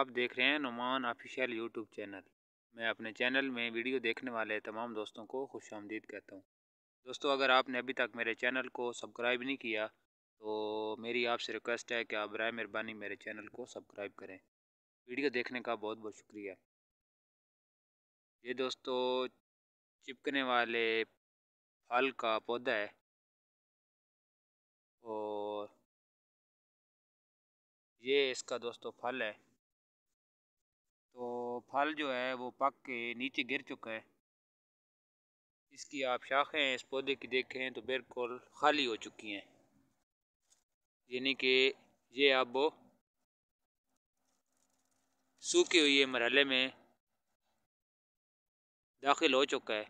आप देख रहे हैं नुमान ऑफिशियल यूट्यूब चैनल मैं अपने चैनल में वीडियो देखने वाले तमाम दोस्तों को खुश आमदीद कहता हूँ दोस्तों अगर आपने अभी तक मेरे चैनल को सब्सक्राइब नहीं किया तो मेरी आपसे रिक्वेस्ट है कि आप बर मेहरबानी मेरे चैनल को सब्सक्राइब करें वीडियो देखने का बहुत बहुत शुक्रिया ये दोस्तों चिपकने वाले फल का पौधा है और ये इसका दोस्तों फल है तो फल जो है वो पक के नीचे गिर चुका है इसकी आप शाखें इस पौधे की देखें तो बिल्कुल खाली हो चुकी हैं यानी कि ये अब सूखे सूखी हुई मरहले में दाखिल हो चुका है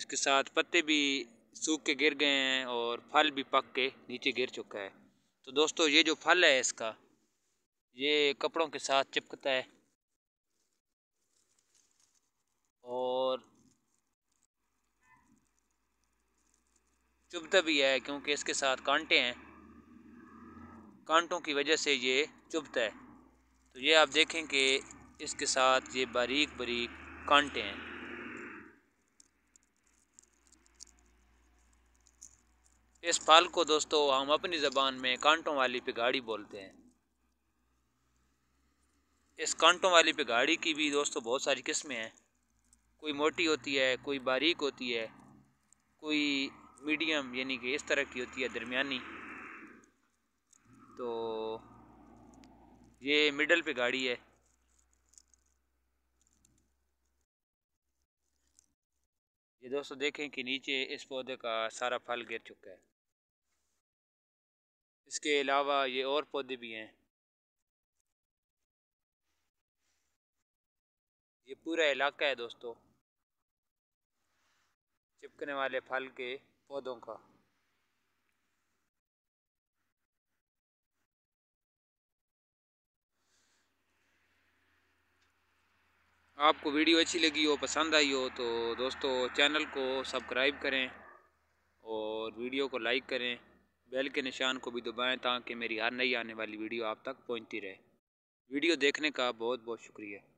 इसके साथ पत्ते भी सूख के गिर गए हैं और फल भी पक के नीचे गिर चुका है तो दोस्तों ये जो फल है इसका ये कपड़ों के साथ चिपकता है और चुभता भी है क्योंकि इसके साथ कांटे हैं कांटों की वजह से ये चुभता है तो ये आप देखें कि इसके साथ ये बारीक बारीक कांटे हैं इस फल को दोस्तों हम अपनी ज़बान में कांटों वाली पिगाड़ी बोलते हैं इस कांटों वाली बिगाड़ी की भी दोस्तों बहुत सारी किस्में हैं कोई मोटी होती है कोई बारीक होती है कोई मीडियम यानी कि इस तरह की होती है दरमियानी तो ये मिडल पे गाड़ी है ये दोस्तों देखें कि नीचे इस पौधे का सारा फल गिर चुका है इसके अलावा ये और पौधे भी हैं ये पूरा इलाका है दोस्तों चिपकने वाले फल के पौधों का आपको वीडियो अच्छी लगी हो पसंद आई हो तो दोस्तों चैनल को सब्सक्राइब करें और वीडियो को लाइक करें बेल के निशान को भी दबाएं ताकि मेरी हर नई आने वाली वीडियो आप तक पहुंचती रहे वीडियो देखने का बहुत बहुत शुक्रिया